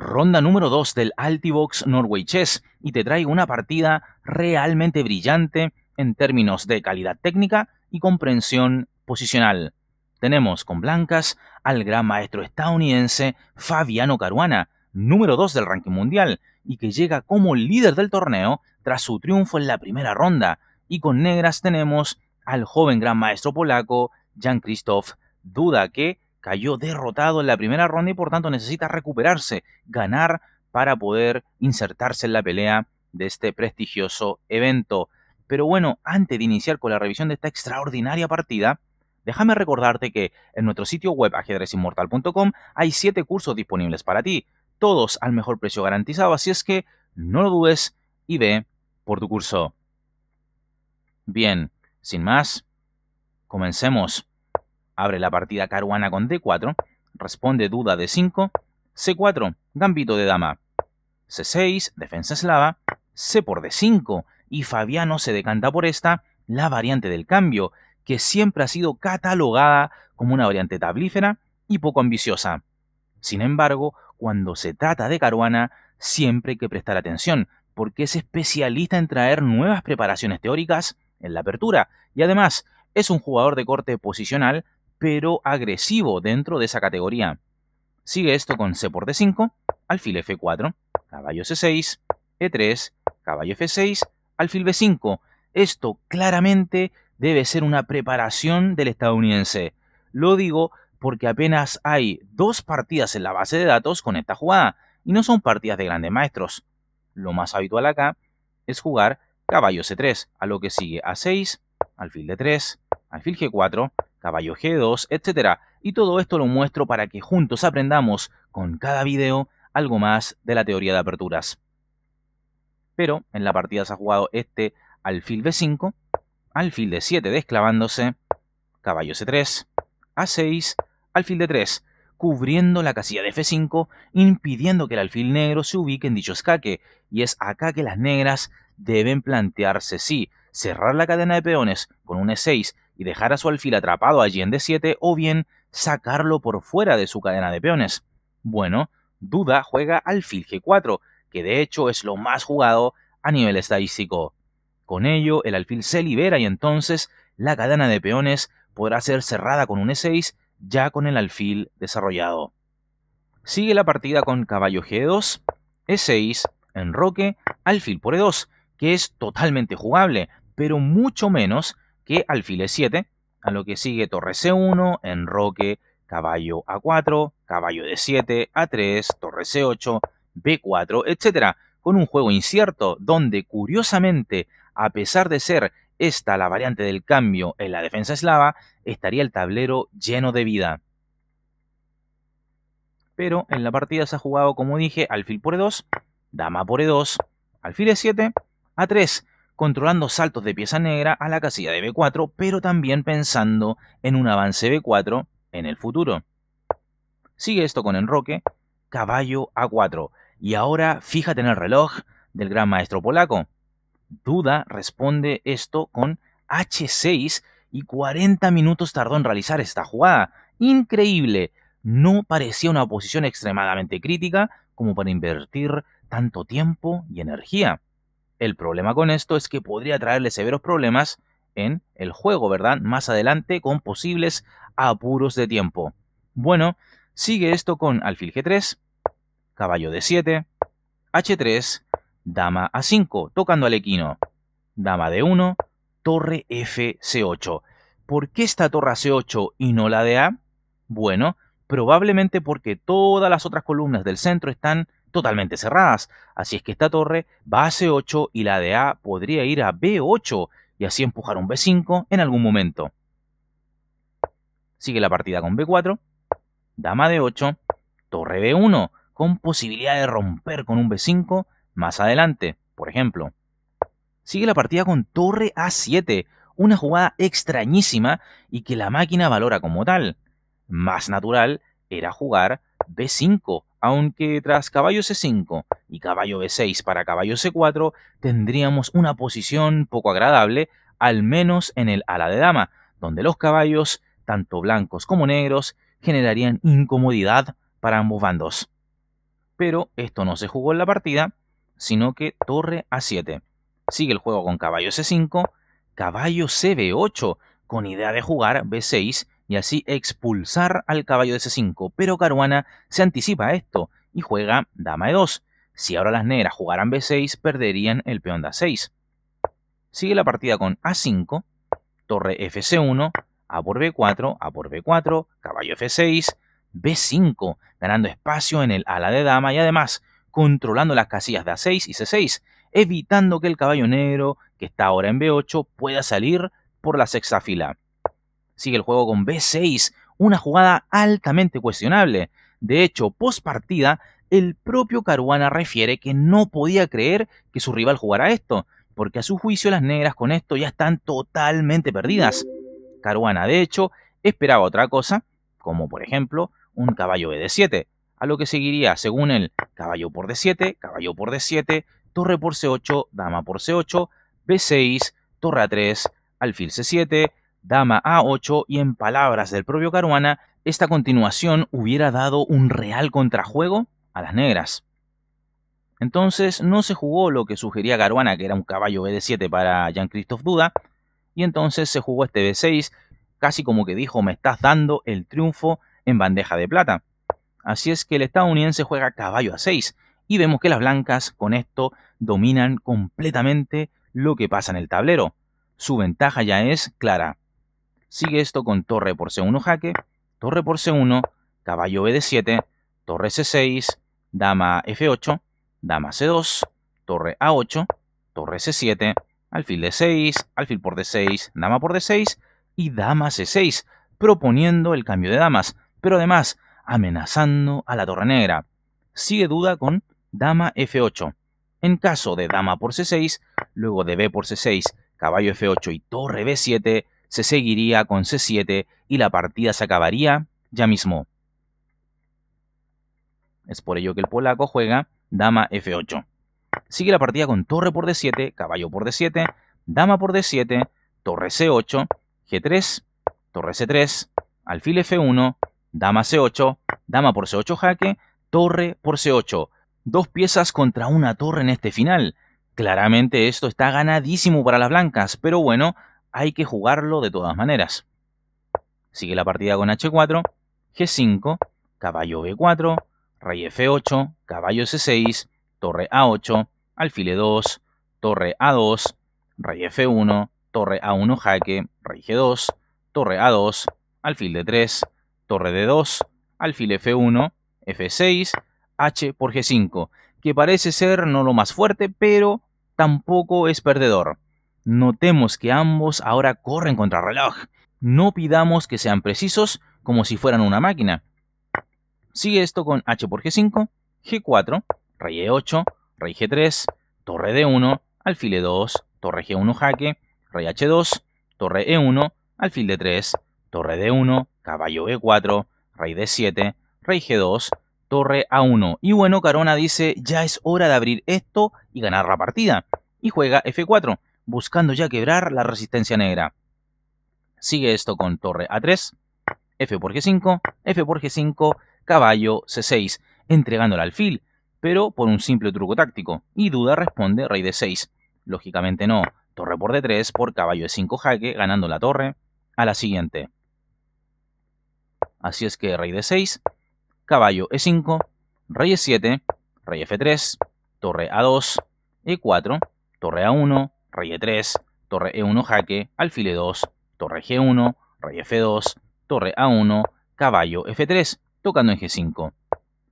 ronda número 2 del Altibox Norway Chess y te traigo una partida realmente brillante en términos de calidad técnica y comprensión posicional. Tenemos con blancas al gran maestro estadounidense Fabiano Caruana, número 2 del ranking mundial, y que llega como líder del torneo tras su triunfo en la primera ronda. Y con negras tenemos al joven gran maestro polaco Jan Krzysztof Duda, que cayó derrotado en la primera ronda y por tanto necesita recuperarse, ganar para poder insertarse en la pelea de este prestigioso evento. Pero bueno, antes de iniciar con la revisión de esta extraordinaria partida, déjame recordarte que en nuestro sitio web ajedrezinmortal.com hay 7 cursos disponibles para ti, todos al mejor precio garantizado, así es que no lo dudes y ve por tu curso. Bien, sin más, comencemos. Abre la partida caruana con D4, responde duda de 5, C4, gambito de dama, C6, defensa eslava, C por D5, y Fabiano se decanta por esta, la variante del cambio, que siempre ha sido catalogada como una variante tablífera y poco ambiciosa. Sin embargo, cuando se trata de caruana, siempre hay que prestar atención, porque es especialista en traer nuevas preparaciones teóricas en la apertura, y además es un jugador de corte posicional pero agresivo dentro de esa categoría. Sigue esto con C por D5, alfil F4, caballo C6, E3, caballo F6, alfil B5. Esto claramente debe ser una preparación del estadounidense. Lo digo porque apenas hay dos partidas en la base de datos con esta jugada, y no son partidas de grandes maestros. Lo más habitual acá es jugar caballo C3, a lo que sigue A6, alfil D3, alfil G4, caballo G2, etc. Y todo esto lo muestro para que juntos aprendamos, con cada video, algo más de la teoría de aperturas. Pero en la partida se ha jugado este alfil B5, alfil D7 desclavándose, caballo C3, A6, alfil D3, cubriendo la casilla de F5, impidiendo que el alfil negro se ubique en dicho escaque, y es acá que las negras deben plantearse sí, cerrar la cadena de peones con un E6 y dejar a su alfil atrapado allí en D7 o bien sacarlo por fuera de su cadena de peones. Bueno, Duda juega alfil G4, que de hecho es lo más jugado a nivel estadístico. Con ello, el alfil se libera y entonces la cadena de peones podrá ser cerrada con un E6 ya con el alfil desarrollado. Sigue la partida con caballo G2, E6, enroque, alfil por E2, que es totalmente jugable, pero mucho menos que alfil e 7 a lo que sigue torre C1, enroque, caballo A4, caballo D7, A3, torre C8, B4, etc. Con un juego incierto donde, curiosamente, a pesar de ser esta la variante del cambio en la defensa eslava, estaría el tablero lleno de vida. Pero en la partida se ha jugado, como dije, alfil por E2, dama por E2, alfil E7, A3, controlando saltos de pieza negra a la casilla de B4, pero también pensando en un avance B4 en el futuro. Sigue esto con enroque, caballo A4. Y ahora fíjate en el reloj del gran maestro polaco. Duda responde esto con H6 y 40 minutos tardó en realizar esta jugada. Increíble. No parecía una posición extremadamente crítica como para invertir tanto tiempo y energía. El problema con esto es que podría traerle severos problemas en el juego, ¿verdad? Más adelante con posibles apuros de tiempo. Bueno, sigue esto con alfil G3, caballo D7, H3, dama A5, tocando al equino, dama D1, torre F C8. ¿Por qué esta torre C8 y no la de A? Bueno, probablemente porque todas las otras columnas del centro están totalmente cerradas. Así es que esta torre va a C8 y la de A podría ir a B8 y así empujar un B5 en algún momento. Sigue la partida con B4, dama D8, torre B1, con posibilidad de romper con un B5 más adelante, por ejemplo. Sigue la partida con torre A7, una jugada extrañísima y que la máquina valora como tal. Más natural era jugar B5, aunque tras caballo C5 y caballo B6 para caballo C4 tendríamos una posición poco agradable, al menos en el ala de dama, donde los caballos, tanto blancos como negros, generarían incomodidad para ambos bandos. Pero esto no se jugó en la partida, sino que torre A7. Sigue el juego con caballo C5, caballo CB8, con idea de jugar B6 y así expulsar al caballo de C5, pero Caruana se anticipa a esto y juega dama E2. Si ahora las negras jugaran B6, perderían el peón de A6. Sigue la partida con A5, torre Fc1, A por B4, A por B4, caballo F6, B5, ganando espacio en el ala de dama y además controlando las casillas de A6 y C6, evitando que el caballo negro, que está ahora en B8, pueda salir por la sexta fila. Sigue el juego con B6, una jugada altamente cuestionable. De hecho, post partida, el propio Caruana refiere que no podía creer que su rival jugara esto, porque a su juicio las negras con esto ya están totalmente perdidas. Caruana, de hecho, esperaba otra cosa, como por ejemplo un caballo de 7 a lo que seguiría, según él, caballo por D7, caballo por D7, torre por C8, dama por C8, B6, torre A3, alfil C7, dama A8 y en palabras del propio Caruana, esta continuación hubiera dado un real contrajuego a las negras. Entonces no se jugó lo que sugería Caruana, que era un caballo BD7 para Jean-Christophe Duda, y entonces se jugó este B6, casi como que dijo, me estás dando el triunfo en bandeja de plata. Así es que el estadounidense juega caballo a 6, y vemos que las blancas con esto dominan completamente lo que pasa en el tablero. Su ventaja ya es clara. Sigue esto con torre por C1 jaque, torre por C1, caballo BD7, torre C6, dama F8, dama C2, torre A8, torre C7, alfil D6, alfil por D6, dama por D6 y dama C6, proponiendo el cambio de damas, pero además amenazando a la torre negra. Sigue duda con dama F8. En caso de dama por C6, luego de B por C6, caballo F8 y torre B7, se seguiría con C7 y la partida se acabaría ya mismo. Es por ello que el polaco juega dama F8. Sigue la partida con torre por D7, caballo por D7, dama por D7, torre C8, G3, torre C3, alfil F1, dama C8, dama por C8 jaque, torre por C8. Dos piezas contra una torre en este final. Claramente esto está ganadísimo para las blancas, pero bueno, hay que jugarlo de todas maneras. Sigue la partida con h4, g5, caballo b4, rey f8, caballo c6, torre a8, alfil e2, torre a2, rey f1, torre a1 jaque, rey g2, torre a2, alfil d3, torre d2, alfil f1, f6, h por g5, que parece ser no lo más fuerte, pero tampoco es perdedor. Notemos que ambos ahora corren contra reloj. No pidamos que sean precisos como si fueran una máquina. Sigue esto con H por G5, G4, rey E8, rey G3, torre D1, alfil E2, torre G1 jaque, rey H2, torre E1, alfil D3, torre D1, caballo E4, rey D7, rey G2, torre A1. Y bueno, Carona dice, ya es hora de abrir esto y ganar la partida. Y juega F4 buscando ya quebrar la resistencia negra. Sigue esto con torre A3, F por G5, F por G5, caballo C6, entregando el alfil, pero por un simple truco táctico, y duda responde rey D6. Lógicamente no, torre por D3 por caballo E5 jaque, ganando la torre, a la siguiente. Así es que rey D6, caballo E5, rey E7, rey F3, torre A2, E4, torre A1, rey e3, torre e1 jaque, alfil e2, torre g1, rey f2, torre a1, caballo f3, tocando en g5.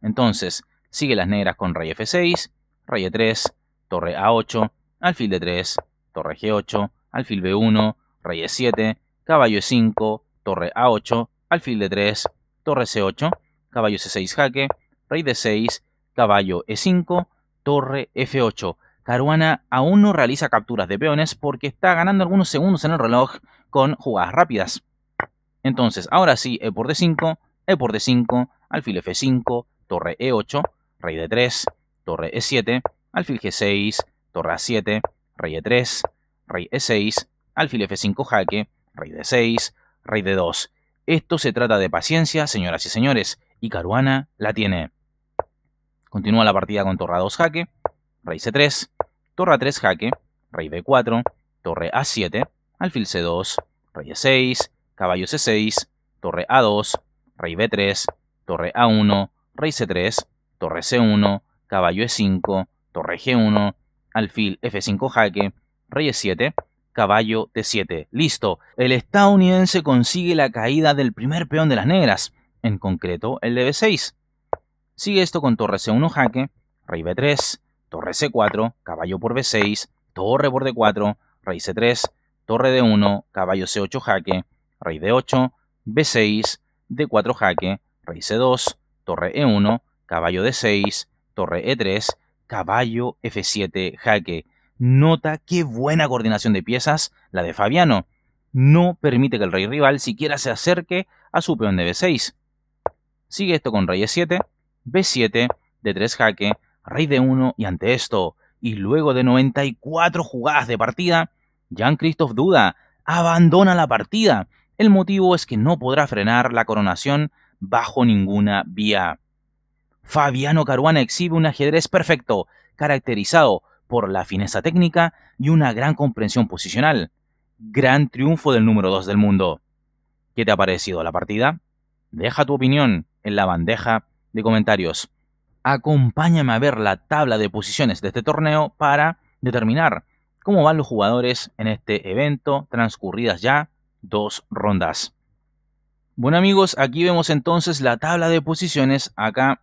Entonces, sigue las negras con rey f6, rey e3, torre a8, alfil d3, torre g8, alfil b1, rey e7, caballo e5, torre a8, alfil d3, torre c8, caballo c6 jaque, rey d6, caballo e5, torre f8. Caruana aún no realiza capturas de peones porque está ganando algunos segundos en el reloj con jugadas rápidas. Entonces, ahora sí, E por D5, E por D5, alfil F5, torre E8, rey D3, torre E7, alfil G6, torre A7, rey E3, rey E6, alfil F5 jaque, rey D6, rey D2. Esto se trata de paciencia, señoras y señores, y Caruana la tiene. Continúa la partida con torre A2 jaque, rey C3, torre a3 jaque, rey b4, torre a7, alfil c2, rey e6, caballo c6, torre a2, rey b3, torre a1, rey c3, torre c1, caballo e5, torre g1, alfil f5 jaque, rey e7, caballo d7. Listo, el estadounidense consigue la caída del primer peón de las negras, en concreto el de b6. Sigue esto con torre c1 jaque, rey b3, torre C4, caballo por B6, torre por D4, rey C3, torre D1, caballo C8 jaque, rey D8, B6, D4 jaque, rey C2, torre E1, caballo D6, torre E3, caballo F7 jaque. Nota qué buena coordinación de piezas la de Fabiano. No permite que el rey rival siquiera se acerque a su peón de B6. Sigue esto con rey E7, B7, D3 jaque, Rey de uno y ante esto, y luego de 94 jugadas de partida, Jean-Christophe Duda abandona la partida. El motivo es que no podrá frenar la coronación bajo ninguna vía. Fabiano Caruana exhibe un ajedrez perfecto, caracterizado por la fineza técnica y una gran comprensión posicional. Gran triunfo del número 2 del mundo. ¿Qué te ha parecido la partida? Deja tu opinión en la bandeja de comentarios acompáñame a ver la tabla de posiciones de este torneo para determinar cómo van los jugadores en este evento, transcurridas ya dos rondas. Bueno amigos, aquí vemos entonces la tabla de posiciones. Acá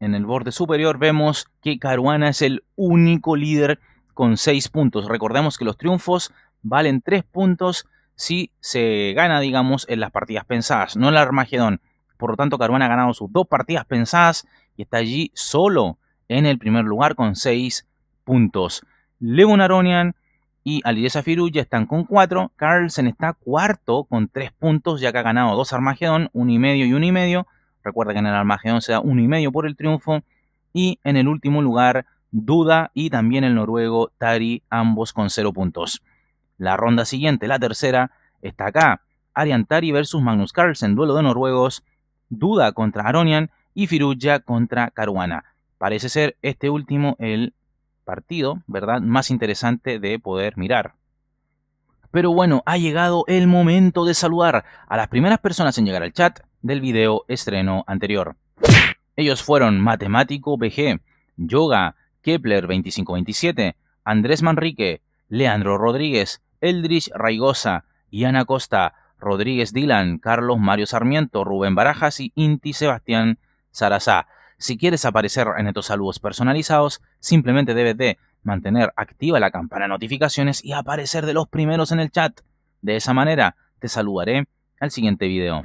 en el borde superior vemos que Caruana es el único líder con 6 puntos. Recordemos que los triunfos valen 3 puntos si se gana, digamos, en las partidas pensadas, no en la Armagedón. Por lo tanto, Caruana ha ganado sus dos partidas pensadas y está allí solo en el primer lugar con 6 puntos. Levon Aronian y Alireza Firu ya están con 4. Carlsen está cuarto con 3 puntos, ya que ha ganado 2 Armagedón, 1,5 y medio Y y medio. Recuerda que en el Armagedón se da medio por el triunfo. Y en el último lugar, Duda y también el noruego Tari, ambos con 0 puntos. La ronda siguiente, la tercera, está acá. Arian Tari versus Magnus Carlsen, duelo de noruegos. Duda contra Aronian y Firuja contra Caruana. Parece ser este último el partido, ¿verdad? Más interesante de poder mirar. Pero bueno, ha llegado el momento de saludar a las primeras personas en llegar al chat del video estreno anterior. Ellos fueron Matemático BG, Yoga, Kepler2527, Andrés Manrique, Leandro Rodríguez, Eldrich Raigosa, Iana Costa, Rodríguez Dylan, Carlos Mario Sarmiento, Rubén Barajas y Inti Sebastián Sarasa, Si quieres aparecer en estos saludos personalizados, simplemente debes de mantener activa la campana de notificaciones y aparecer de los primeros en el chat. De esa manera, te saludaré al siguiente video.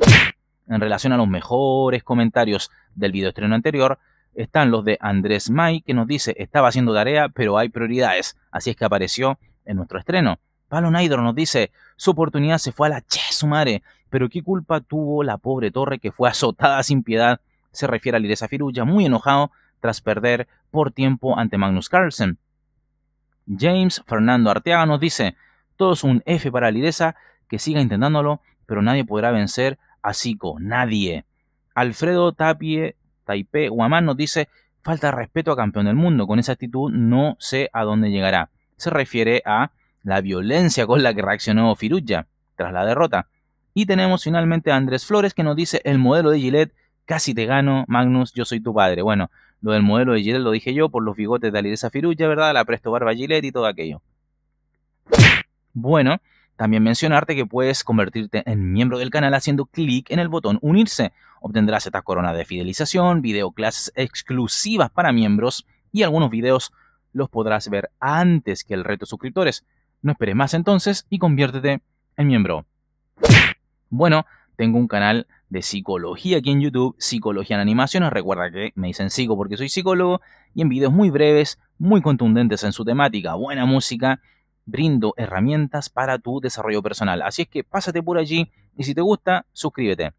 En relación a los mejores comentarios del video estreno anterior, están los de Andrés May, que nos dice, estaba haciendo tarea, pero hay prioridades, así es que apareció en nuestro estreno. Palo Naidor nos dice, su oportunidad se fue a la che, su madre, pero qué culpa tuvo la pobre torre que fue azotada sin piedad se refiere a Liresa Firulla, muy enojado tras perder por tiempo ante Magnus Carlsen. James Fernando Arteaga nos dice, todo es un F para Liresa, que siga intentándolo, pero nadie podrá vencer a Zico, nadie. Alfredo Tapie, Taipei Guamán nos dice, falta respeto a campeón del mundo, con esa actitud no sé a dónde llegará. Se refiere a la violencia con la que reaccionó Firulla tras la derrota. Y tenemos finalmente a Andrés Flores que nos dice el modelo de Gillette Casi te gano, Magnus, yo soy tu padre. Bueno, lo del modelo de Gillette lo dije yo por los bigotes de Alireza Firulla, ¿verdad? La Presto Barba Gillette y todo aquello. Bueno, también mencionarte que puedes convertirte en miembro del canal haciendo clic en el botón unirse. Obtendrás esta corona de fidelización, video clases exclusivas para miembros y algunos videos los podrás ver antes que el reto suscriptores. No esperes más entonces y conviértete en miembro. Bueno, tengo un canal de psicología aquí en YouTube, psicología en animaciones. Recuerda que me dicen psico porque soy psicólogo y en videos muy breves, muy contundentes en su temática, buena música, brindo herramientas para tu desarrollo personal. Así es que pásate por allí y si te gusta, suscríbete.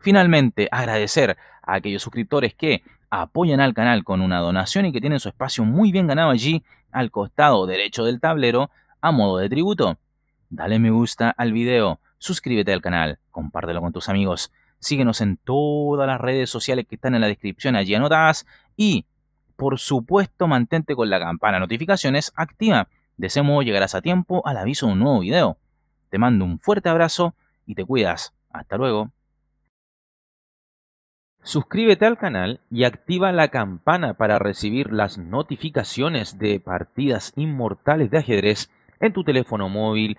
Finalmente, agradecer a aquellos suscriptores que apoyan al canal con una donación y que tienen su espacio muy bien ganado allí al costado derecho del tablero a modo de tributo. Dale me gusta al video suscríbete al canal, compártelo con tus amigos, síguenos en todas las redes sociales que están en la descripción allí anotadas y, por supuesto, mantente con la campana de notificaciones activa. De ese modo llegarás a tiempo al aviso de un nuevo video. Te mando un fuerte abrazo y te cuidas. Hasta luego. Suscríbete al canal y activa la campana para recibir las notificaciones de partidas inmortales de ajedrez en tu teléfono móvil